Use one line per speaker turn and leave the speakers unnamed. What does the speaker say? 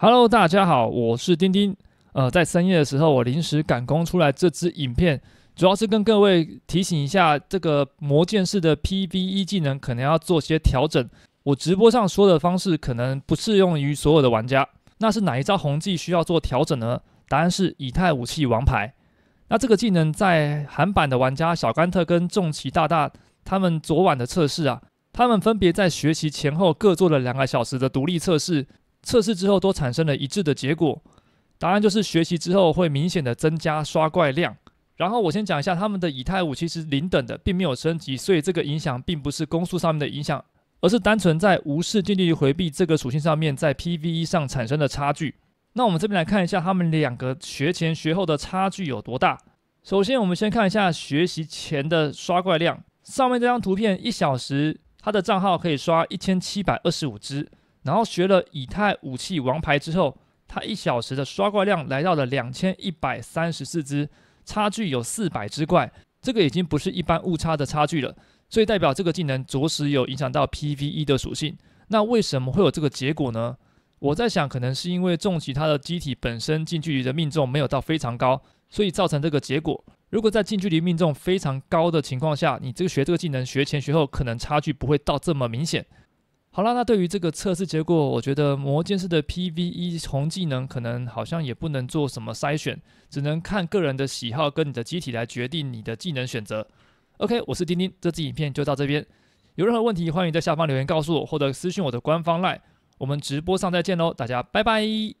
Hello，大家好，我是丁丁。呃，在深夜的时候，我临时赶工出来这支影片，主要是跟各位提醒一下，这个魔剑士的 PVE 技能可能要做些调整。我直播上说的方式可能不适用于所有的玩家。那是哪一招红技需要做调整呢？答案是以太武器王牌。那这个技能在韩版的玩家小甘特跟重骑大大他们昨晚的测试啊，他们分别在学习前后各做了两个小时的独立测试。测试之后都产生了一致的结果，答案就是学习之后会明显的增加刷怪量。然后我先讲一下他们的以太五其实零等的，并没有升级，所以这个影响并不是攻速上面的影响，而是单纯在无视近距离回避这个属性上面在 PVE 上产生的差距。那我们这边来看一下他们两个学前学后的差距有多大。首先我们先看一下学习前的刷怪量，上面这张图片一小时他的账号可以刷一千七百二十五只。然后学了以太武器王牌之后，他一小时的刷怪量来到了两千一百三十四只，差距有四百只怪，这个已经不是一般误差的差距了，所以代表这个技能着实有影响到 PVE 的属性。那为什么会有这个结果呢？我在想，可能是因为重骑它的机体本身近距离的命中没有到非常高，所以造成这个结果。如果在近距离命中非常高的情况下，你这个学这个技能学前学后可能差距不会到这么明显。好了，那对于这个测试结果，我觉得魔剑士的 PVE 红技能可能好像也不能做什么筛选，只能看个人的喜好跟你的机体来决定你的技能选择。OK，我是丁丁，这支影片就到这边。有任何问题，欢迎在下方留言告诉我，或者私信我的官方 LINE。我们直播上再见喽，大家拜拜。